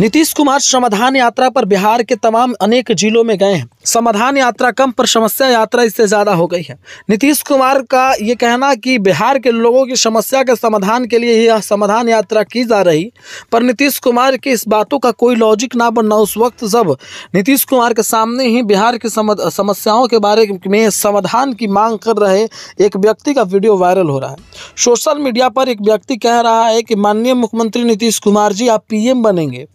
नीतीश कुमार समाधान यात्रा पर बिहार के तमाम अनेक जिलों में गए हैं समाधान यात्रा कम पर समस्या यात्रा इससे ज़्यादा हो गई है नीतीश कुमार का ये कहना कि बिहार के लोगों की समस्या के समाधान के लिए यह समाधान यात्रा की जा रही पर नीतीश कुमार की इस बातों का कोई लॉजिक ना बनना उस वक्त जब नीतीश कुमार के सामने ही बिहार की समस्याओं के बारे में समाधान की मांग कर रहे एक व्यक्ति का वीडियो वायरल हो रहा है सोशल मीडिया पर एक व्यक्ति कह रहा है कि माननीय मुख्यमंत्री नीतीश कुमार जी आप पी बनेंगे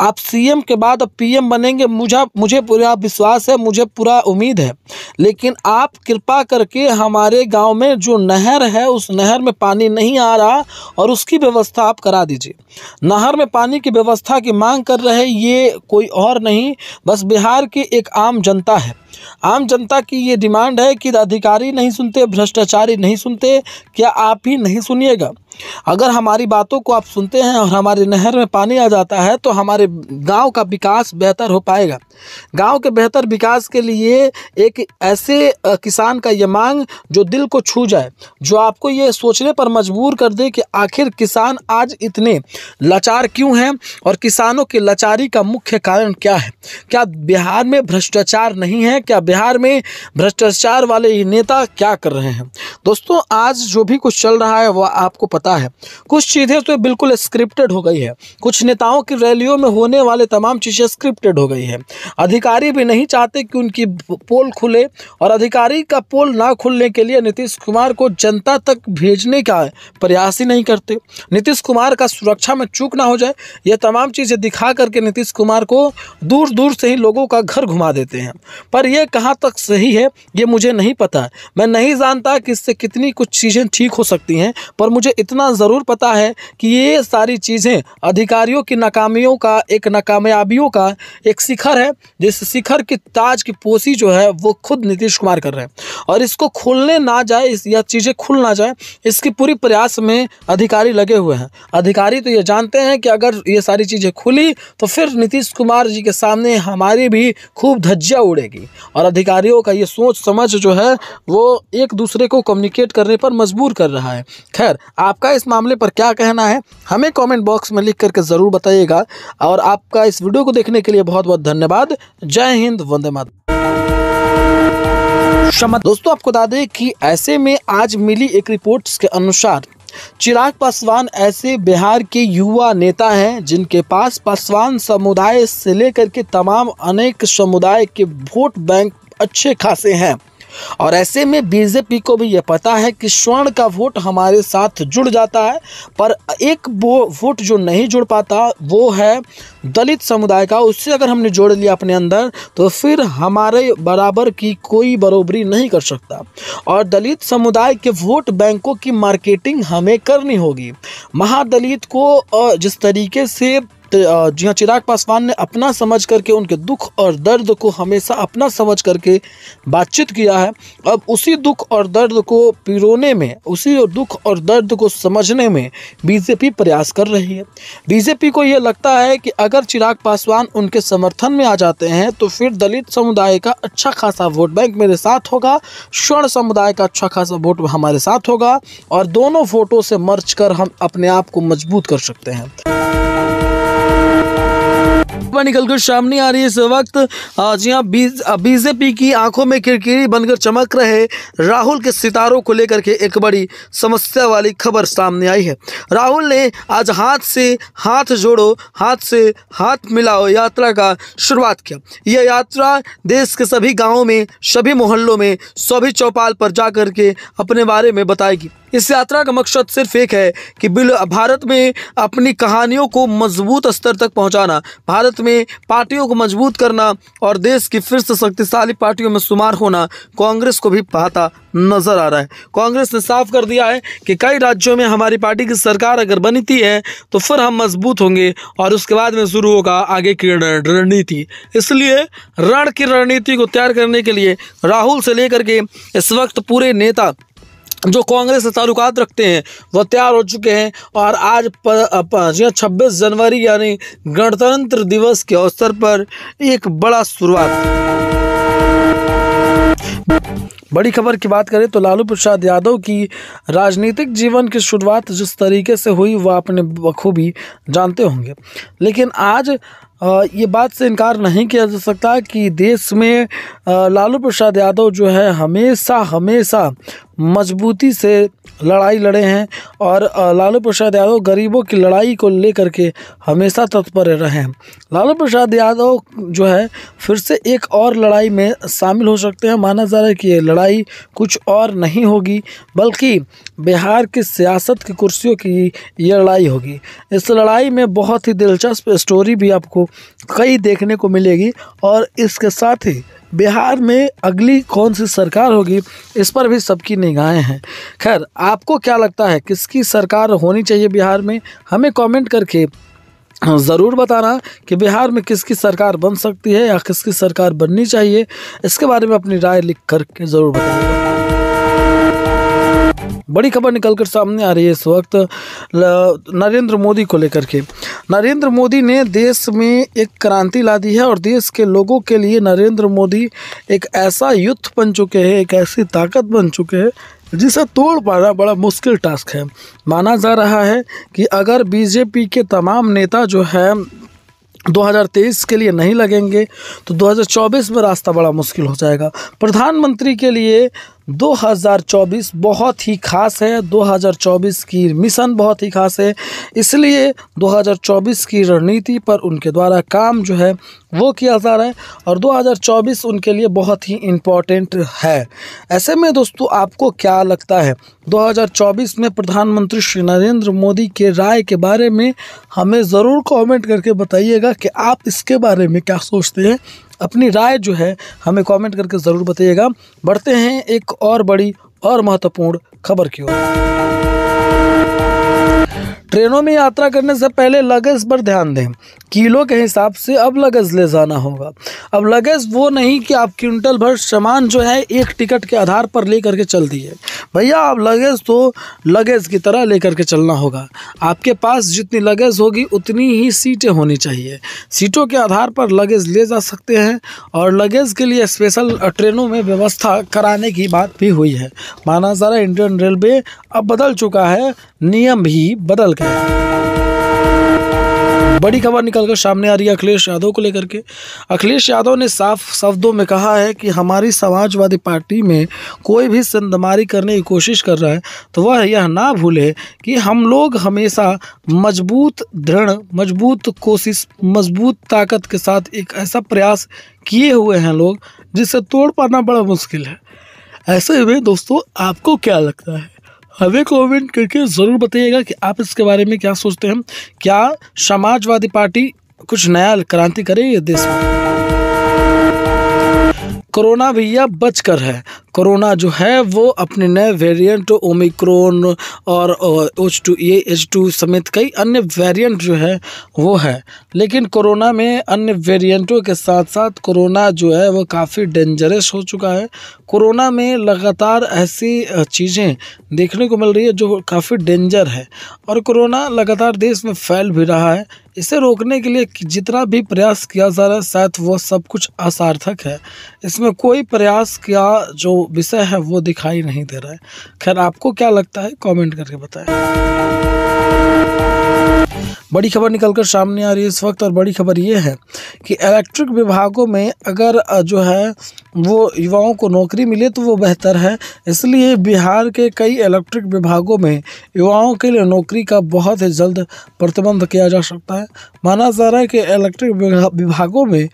आप सीएम के बाद अब पीएम बनेंगे मुझे मुझे पूरा विश्वास है मुझे पूरा उम्मीद है लेकिन आप कृपा करके हमारे गांव में जो नहर है उस नहर में पानी नहीं आ रहा और उसकी व्यवस्था आप करा दीजिए नहर में पानी की व्यवस्था की मांग कर रहे ये कोई और नहीं बस बिहार की एक आम जनता है आम जनता की ये डिमांड है कि अधिकारी नहीं सुनते भ्रष्टाचारी नहीं सुनते क्या आप ही नहीं सुनिएगा अगर हमारी बातों को आप सुनते हैं और हमारे नहर में पानी आ जाता है तो हमारे गांव का विकास बेहतर हो पाएगा गांव के बेहतर विकास के लिए एक ऐसे किसान का ये मांग जो दिल को छू जाए जो आपको ये सोचने पर मजबूर कर दे कि आखिर किसान आज इतने लाचार क्यों हैं और किसानों की लाचारी का मुख्य कारण क्या है क्या बिहार में भ्रष्टाचार नहीं है क्या बिहार में भ्रष्टाचार वाले नेता क्या कर रहे हैं दोस्तों आज जो भी कुछ चल रहा है वह आपको पता सकता है कुछ चीज़ें तो बिल्कुल स्क्रिप्टेड हो गई है कुछ नेताओं की रैलियों में होने वाले तमाम चीज़ें स्क्रिप्टेड हो गई है अधिकारी भी नहीं चाहते कि उनकी पोल खुले और अधिकारी का पोल ना खुलने के लिए नीतीश कुमार को जनता तक भेजने का प्रयास ही नहीं करते नीतीश कुमार का सुरक्षा में चूक ना हो जाए यह तमाम चीज़ें दिखा करके नीतीश कुमार को दूर दूर से ही लोगों का घर घुमा देते हैं पर यह कहाँ तक सही है ये मुझे नहीं पता मैं नहीं जानता कि इससे कितनी कुछ चीज़ें ठीक हो सकती हैं पर मुझे इतना इतना ज़रूर पता है कि ये सारी चीज़ें अधिकारियों की नाकामियों का एक नाकामयाबियों का एक शिखर है जिस शिखर की ताज की पोसी जो है वो खुद नीतीश कुमार कर रहे हैं और इसको खोलने ना जाए इस या चीज़ें खुल ना जाए इसकी पूरी प्रयास में अधिकारी लगे हुए हैं अधिकारी तो ये जानते हैं कि अगर ये सारी चीज़ें खुली तो फिर नीतीश कुमार जी के सामने हमारी भी खूब धज्जिया उड़ेगी और अधिकारियों का ये सोच समझ जो है वो एक दूसरे को कम्युनिकेट करने पर मजबूर कर रहा है खैर आप आपका इस मामले पर क्या कहना है हमें कमेंट बॉक्स में लिख करके ज़रूर बताइएगा और आपका इस वीडियो को देखने के लिए बहुत बहुत धन्यवाद जय हिंद वंदे मातरम क्षमा दोस्तों आपको बता दें कि ऐसे में आज मिली एक रिपोर्ट के अनुसार चिराग पासवान ऐसे बिहार के युवा नेता हैं जिनके पास पासवान समुदाय से लेकर के तमाम अनेक समुदाय के वोट बैंक अच्छे खासे हैं और ऐसे में बीजेपी को भी यह पता है कि स्वर्ण का वोट हमारे साथ जुड़ जाता है पर एक वो वोट जो नहीं जुड़ पाता वो है दलित समुदाय का उससे अगर हमने जोड़ लिया अपने अंदर तो फिर हमारे बराबर की कोई बराबरी नहीं कर सकता और दलित समुदाय के वोट बैंकों की मार्केटिंग हमें करनी होगी महादलित को जिस तरीके से तो, जी हाँ चिराग पासवान ने अपना समझ करके उनके दुख और दर्द को हमेशा अपना समझ करके बातचीत किया है अब उसी दुख और दर्द को पिरोने में उसी दुख और दर्द को समझने में बीजेपी प्रयास कर रही है बीजेपी को यह लगता है कि अगर चिराग पासवान उनके समर्थन में आ जाते हैं तो फिर दलित समुदाय का अच्छा खासा वोट बैंक मेरे साथ होगा स्वर्ण समुदाय का अच्छा खासा वोट हमारे साथ होगा और दोनों फोटो से मर्च कर हम अपने आप को मजबूत कर सकते हैं भाजपा निकलकर सामने आ रही है इस वक्त जी हाँ बीजेपी की आंखों में किरकिरी बनकर चमक रहे राहुल के सितारों को लेकर के एक बड़ी समस्या वाली खबर सामने आई है राहुल ने आज हाथ से हाथ जोड़ो हाथ से हाथ मिलाओ यात्रा का शुरुआत किया यह यात्रा देश के सभी गाँवों में सभी मोहल्लों में सभी चौपाल पर जा के अपने बारे में बताएगी इस यात्रा का मकसद सिर्फ एक है कि बिल भारत में अपनी कहानियों को मजबूत स्तर तक पहुंचाना भारत में पार्टियों को मजबूत करना और देश की फिर से शक्तिशाली पार्टियों में शुमार होना कांग्रेस को भी पाता नज़र आ रहा है कांग्रेस ने साफ कर दिया है कि कई राज्यों में हमारी पार्टी की सरकार अगर बनती है तो फिर हम मजबूत होंगे और उसके बाद में शुरू होगा आगे की रणनीति इसलिए रण की रणनीति को तैयार करने के लिए राहुल से लेकर के इस वक्त पूरे नेता जो कांग्रेस से ताल्लुकात रखते हैं वह तैयार हो चुके हैं और आज जी छब्बीस जनवरी यानी गणतंत्र दिवस के अवसर पर एक बड़ा शुरुआत बड़ी खबर की बात करें तो लालू प्रसाद यादव की राजनीतिक जीवन की शुरुआत जिस तरीके से हुई वह आपने बखूबी जानते होंगे लेकिन आज ये बात से इनकार नहीं किया जा सकता कि देश में लालू प्रसाद यादव जो है हमेशा हमेशा मजबूती से लड़ाई लड़े हैं और लालू प्रसाद यादव गरीबों की लड़ाई को लेकर के हमेशा तत्पर रहे हैं लालू प्रसाद यादव जो है फिर से एक और लड़ाई में शामिल हो सकते हैं माना जा रहा है कि ये लड़ाई कुछ और नहीं होगी बल्कि बिहार की सियासत की कुर्सियों की ये लड़ाई होगी इस लड़ाई में बहुत ही दिलचस्प स्टोरी भी आपको कई देखने को मिलेगी और इसके साथ ही बिहार में अगली कौन सी सरकार होगी इस पर भी सबकी निगाहें हैं खैर आपको क्या लगता है किसकी सरकार होनी चाहिए बिहार में हमें कमेंट करके ज़रूर बताना कि बिहार में किसकी सरकार बन सकती है या किसकी सरकार बननी चाहिए इसके बारे में अपनी राय लिख करके ज़रूर बताना बड़ी खबर निकलकर सामने आ रही है इस वक्त नरेंद्र मोदी को लेकर के नरेंद्र मोदी ने देश में एक क्रांति ला दी है और देश के लोगों के लिए नरेंद्र मोदी एक ऐसा युद्ध बन चुके हैं एक ऐसी ताकत बन चुके हैं जिसे तोड़ पाना बड़ा मुश्किल टास्क है माना जा रहा है कि अगर बीजेपी के तमाम नेता जो है 2023 के लिए नहीं लगेंगे तो 2024 में रास्ता बड़ा मुश्किल हो जाएगा प्रधानमंत्री के लिए 2024 बहुत ही खास है 2024 की मिशन बहुत ही खास है इसलिए 2024 की रणनीति पर उनके द्वारा काम जो है वो किया जा रहा है और 2024 उनके लिए बहुत ही इम्पॉर्टेंट है ऐसे में दोस्तों आपको क्या लगता है 2024 में प्रधानमंत्री श्री नरेंद्र मोदी के राय के बारे में हमें ज़रूर कमेंट करके बताइएगा कि आप इसके बारे में क्या सोचते हैं अपनी राय जो है हमें कमेंट करके ज़रूर बताइएगा बढ़ते हैं एक और बड़ी और महत्वपूर्ण खबर की ओर ट्रेनों में यात्रा करने से पहले लगेज पर ध्यान दें किलो के हिसाब से अब लगेज ले जाना होगा अब लगेज वो नहीं कि आप क्विंटल भर सामान जो है एक टिकट के आधार पर ले करके चल दिए भैया आप लगेज तो लगेज की तरह ले करके चलना होगा आपके पास जितनी लगेज होगी उतनी ही सीटें होनी चाहिए सीटों के आधार पर लगेज ले जा सकते हैं और लगेज के लिए स्पेशल ट्रेनों में व्यवस्था कराने की बात भी हुई है माना ज़रा इंडियन रेलवे अब बदल चुका है नियम भी बदल गया बड़ी खबर निकलकर सामने आ रही है अखिलेश यादव को लेकर के अखिलेश यादव ने साफ शब्दों में कहा है कि हमारी समाजवादी पार्टी में कोई भी संदमारी करने की कोशिश कर रहा है तो वह यह ना भूले कि हम लोग हमेशा मजबूत दृढ़ मजबूत कोशिश मजबूत ताकत के साथ एक ऐसा प्रयास किए हुए हैं लोग जिसे तोड़ पाना बड़ा मुश्किल है ऐसे में दोस्तों आपको क्या लगता है हमें कमेंट करके ज़रूर बताइएगा कि आप इसके बारे में क्या सोचते हैं क्या समाजवादी पार्टी कुछ नया क्रांति करे ये देश में कोरोना भैया बच कर है कोरोना जो है वो अपने नए वेरिएंट ओमिक्रोन और H two A H two समेत कई अन्य वेरिएंट जो है वो है लेकिन कोरोना में अन्य वेरिएंटों के साथ साथ कोरोना जो है वो काफ़ी डेंजरस हो चुका है कोरोना में लगातार ऐसी चीज़ें देखने को मिल रही है जो काफ़ी डेंजर है और कोरोना लगातार देश में फैल भी रहा है इसे रोकने के लिए जितना भी प्रयास किया जा रहा है शायद वो सब कुछ असार्थक है इसमें कोई प्रयास किया जो विषय है वो दिखाई नहीं दे रहा है खैर आपको क्या लगता है कमेंट करके बताएं बड़ी खबर निकलकर सामने आ रही है इस वक्त और बड़ी खबर ये है कि इलेक्ट्रिक विभागों में अगर जो है वो युवाओं को नौकरी मिले तो वो बेहतर है इसलिए बिहार के कई इलेक्ट्रिक विभागों में युवाओं के लिए नौकरी का बहुत ही जल्द प्रतिबंध किया जा सकता है माना जा रहा है कि इलेक्ट्रिक विभागों में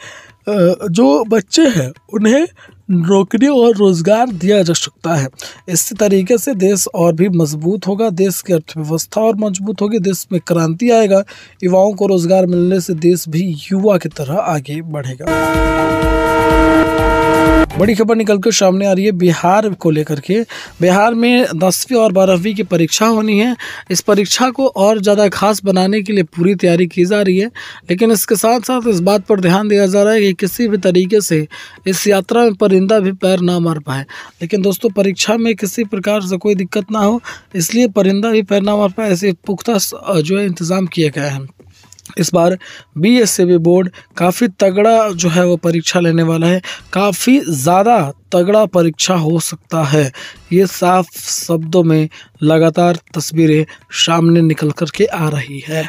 जो बच्चे हैं उन्हें नौकरी और रोजगार दिया जा सकता है इसी तरीके से देश और भी मजबूत होगा देश की अर्थव्यवस्था और मजबूत होगी देश में क्रांति आएगा युवाओं को रोजगार मिलने से देश भी युवा की तरह आगे बढ़ेगा बड़ी खबर निकल कर सामने आ रही है बिहार को लेकर के बिहार में दसवीं और बारहवीं की परीक्षा होनी है इस परीक्षा को और ज़्यादा खास बनाने के लिए पूरी तैयारी की जा रही है लेकिन इसके साथ साथ इस बात पर ध्यान दिया जा रहा है कि किसी भी तरीके से इस यात्रा में परिंदा भी पैर ना मार पाए लेकिन दोस्तों परीक्षा में किसी प्रकार से कोई दिक्कत ना हो इसलिए परिंदा भी पैर ना मार पाए ऐसे पुख्ता जो है इंतज़ाम किए गए हैं इस बार B S C B board काफ़ी तगड़ा जो है वो परीक्षा लेने वाला है काफ़ी ज़्यादा तगड़ा परीक्षा हो सकता है ये साफ शब्दों में लगातार तस्वीरें सामने निकल कर के आ रही है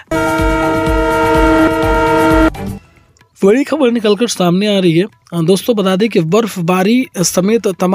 बड़ी खबर निकलकर सामने आ रही है दोस्तों बता दें कि बर्फबारी समेत तमाम